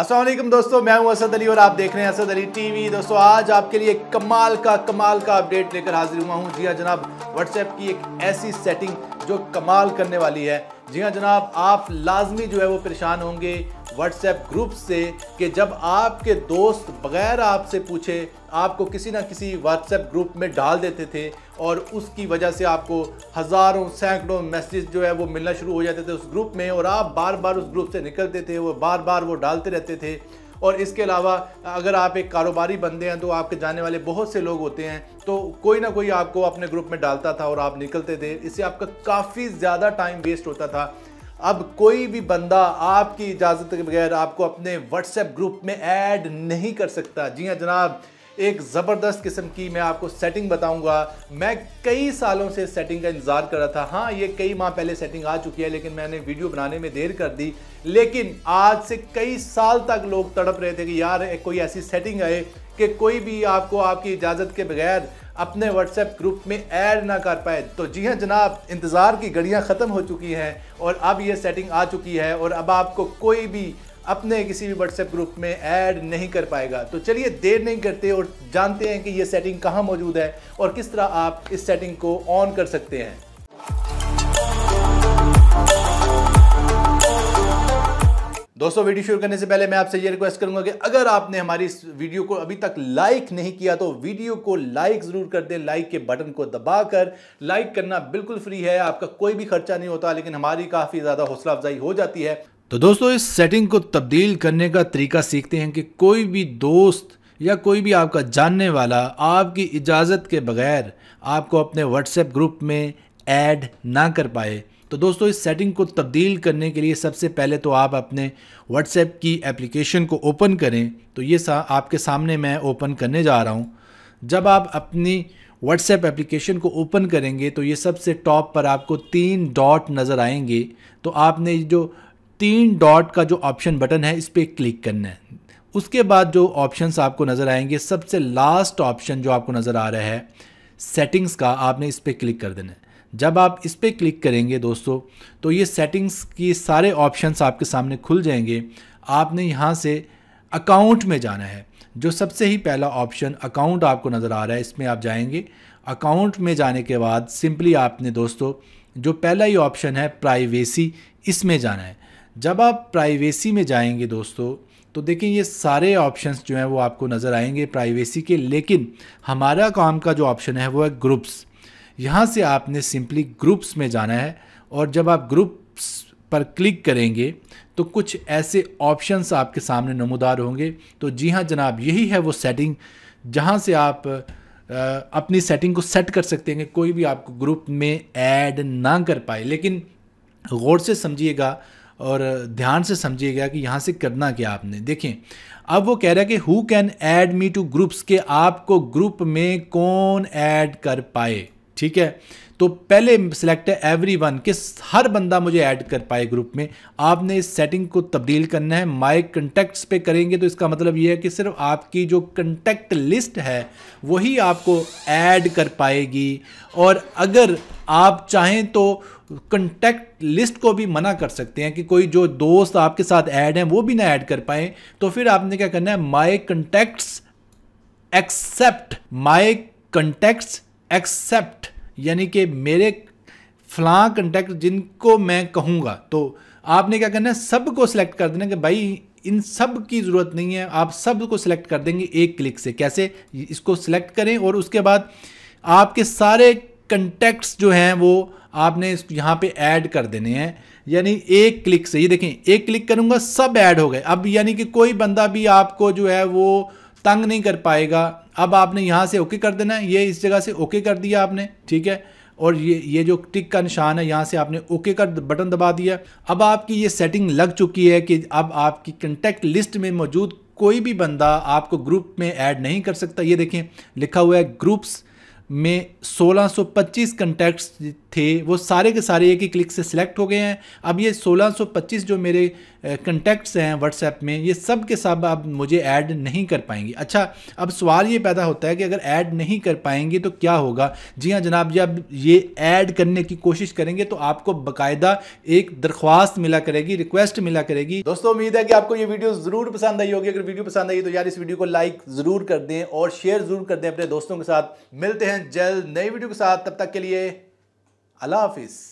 असलम दोस्तों मैं हूं असद अली और आप देख रहे हैं असद अली टीवी दोस्तों आज आपके लिए कमाल का कमाल का अपडेट लेकर हाजिर हुआ हूं जी हाँ जनाब व्हाट्सएप की एक ऐसी सेटिंग जो कमाल करने वाली है जी हाँ जनाब आप लाजमी जो है वो परेशान होंगे व्हाट्सएप ग्रुप से कि जब आपके दोस्त बगैर आपसे पूछे आपको किसी ना किसी व्हाट्सएप ग्रुप में डाल देते थे और उसकी वजह से आपको हज़ारों सैकड़ों मैसेज जो है वो मिलना शुरू हो जाते थे उस ग्रुप में और आप बार बार उस ग्रुप से निकलते थे वो बार बार वो डालते रहते थे और इसके अलावा अगर आप एक कारोबारी बंदे हैं तो आपके जाने वाले बहुत से लोग होते हैं तो कोई ना कोई आपको अपने ग्रुप में डालता था और आप निकलते थे इससे आपका काफ़ी ज़्यादा टाइम वेस्ट होता था अब कोई भी बंदा आपकी इजाज़त के बगैर आपको अपने व्हाट्सएप ग्रुप में ऐड नहीं कर सकता जी हाँ जनाब एक ज़बरदस्त किस्म की मैं आपको सेटिंग बताऊंगा मैं कई सालों से सेटिंग का इंतज़ार कर रहा था हाँ ये कई माह पहले सेटिंग आ चुकी है लेकिन मैंने वीडियो बनाने में देर कर दी लेकिन आज से कई साल तक लोग तड़प रहे थे कि यार कोई ऐसी सेटिंग आए कि कोई भी आपको आपकी इजाज़त के बगैर अपने व्हाट्सएप ग्रुप में ऐड ना कर पाए तो जी हाँ जनाब इंतज़ार की घड़ियाँ ख़त्म हो चुकी हैं और अब ये सेटिंग आ चुकी है और अब आपको कोई भी अपने किसी भी व्हाट्सएप ग्रुप में ऐड नहीं कर पाएगा तो चलिए देर नहीं करते और जानते हैं कि ये सेटिंग कहाँ मौजूद है और किस तरह आप इस सेटिंग को ऑन कर सकते हैं दोस्तों वीडियो शुरू करने से पहले मैं आपसे ये रिक्वेस्ट करूंगा कि अगर आपने हमारी इस वीडियो को अभी तक लाइक नहीं किया तो वीडियो को लाइक ज़रूर कर दें लाइक के बटन को दबाकर लाइक करना बिल्कुल फ्री है आपका कोई भी खर्चा नहीं होता लेकिन हमारी काफ़ी ज़्यादा हौसला अफजाई हो जाती है तो दोस्तों इस सेटिंग को तब्दील करने का तरीका सीखते हैं कि कोई भी दोस्त या कोई भी आपका जानने वाला आपकी इजाज़त के बगैर आपको अपने व्हाट्सएप ग्रुप में ऐड ना कर पाए तो दोस्तों इस सेटिंग को तब्दील करने के लिए सबसे पहले तो आप अपने व्हाट्सएप की एप्लीकेशन को ओपन करें तो ये सा आपके सामने मैं ओपन करने जा रहा हूँ जब आप अपनी व्हाट्सएप एप्लीकेशन को ओपन करेंगे तो ये सबसे टॉप पर आपको तीन डॉट नज़र आएंगे तो आपने जो तीन डॉट का जो ऑप्शन बटन है इस पर क्लिक करना है उसके बाद जो ऑप्शंस आपको नज़र आएंगे सबसे लास्ट ऑप्शन जो आपको नज़र आ रहा है सेटिंग्स का आपने इस पर क्लिक कर देना है जब आप इस पर क्लिक करेंगे दोस्तों तो ये सेटिंग्स की सारे ऑप्शंस आपके सामने खुल जाएंगे आपने यहाँ से अकाउंट में जाना है जो सबसे ही पहला ऑप्शन अकाउंट आपको नज़र आ रहा है इसमें आप जाएंगे अकाउंट में जाने के बाद सिंपली आपने दोस्तों जो पहला ही ऑप्शन है प्राइवेसी इसमें जाना है जब आप प्राइवेसी में जाएंगे दोस्तों तो देखें ये सारे ऑप्शंस जो हैं वो आपको नज़र आएंगे प्राइवेसी के लेकिन हमारा काम का जो ऑप्शन है वो है ग्रुप्स यहाँ से आपने सिंपली ग्रुप्स में जाना है और जब आप ग्रुप्स पर क्लिक करेंगे तो कुछ ऐसे ऑप्शंस आपके सामने नमोदार होंगे तो जी हाँ जनाब यही है वो सेटिंग जहाँ से आप अपनी सेटिंग को सेट कर सकते हैं कोई भी आपको ग्रुप में ऐड ना कर पाए लेकिन गौर से समझिएगा और ध्यान से समझिएगा कि यहाँ से करना क्या आपने देखें अब वो कह रहा है कि who can add me to groups के आपको ग्रुप में कौन ऐड कर पाए ठीक है तो पहले सिलेक्ट है एवरी वन किस हर बंदा मुझे ऐड कर पाए ग्रुप में आपने इस सेटिंग को तब्दील करना है माई कंटेक्ट्स पे करेंगे तो इसका मतलब ये है कि सिर्फ आपकी जो कंटेक्ट लिस्ट है वही आपको ऐड कर पाएगी और अगर आप चाहें तो कंटेक्ट लिस्ट को भी मना कर सकते हैं कि कोई जो दोस्त आपके साथ ऐड हैं वो भी ना ऐड कर पाए तो फिर आपने क्या करना है my contacts accept my contacts accept यानी कि मेरे फलां कंटेक्ट जिनको मैं कहूँगा तो आपने क्या करना है सब को सिलेक्ट कर देना कि भाई इन सब की ज़रूरत नहीं है आप सब को सिलेक्ट कर देंगे एक क्लिक से कैसे इसको सिलेक्ट करें और उसके बाद आपके सारे कंटेक्ट्स जो हैं वो आपने यहाँ पे ऐड कर देने हैं यानी एक क्लिक से ये देखें एक क्लिक करूँगा सब ऐड हो गए अब यानी कि कोई बंदा भी आपको जो है वो तंग नहीं कर पाएगा अब आपने यहाँ से ओके कर देना है ये इस जगह से ओके कर दिया आपने ठीक है और ये ये जो टिक का निशान है यहाँ से आपने ओके का बटन दबा दिया अब आपकी ये सेटिंग लग चुकी है कि अब आपकी कंटेक्ट लिस्ट में मौजूद कोई भी बंदा आपको ग्रुप में ऐड नहीं कर सकता ये देखें लिखा हुआ है ग्रुप्स में 1625 कंटेक्ट्स थे वो सारे के सारे एक ही क्लिक से सिलेक्ट हो गए हैं अब ये 1625 जो मेरे कंटेक्ट्स हैं व्हाट्सएप में ये सब के सब अब मुझे ऐड नहीं कर पाएंगे अच्छा अब सवाल ये पैदा होता है कि अगर ऐड नहीं कर पाएंगे तो क्या होगा जी हाँ जनाब जब ये ऐड करने की कोशिश करेंगे तो आपको बाकायदा एक दरख्वास्त मिला करेगी रिक्वेस्ट मिला करेगी दोस्तों उम्मीद है कि आपको ये वीडियो ज़रूर पसंद आई होगी अगर वीडियो पसंद आई तो यार इस वीडियो को लाइक ज़रूर कर दें और शेयर ज़रूर कर दें अपने दोस्तों के साथ मिलते हैं जल्द नई वीडियो के साथ तब तक के लिए अल्लाह हाफिज़